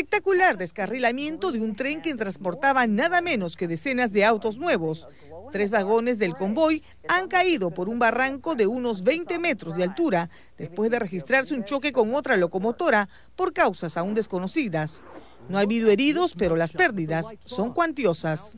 espectacular descarrilamiento de un tren que transportaba nada menos que decenas de autos nuevos. Tres vagones del convoy han caído por un barranco de unos 20 metros de altura después de registrarse un choque con otra locomotora por causas aún desconocidas. No ha habido heridos, pero las pérdidas son cuantiosas.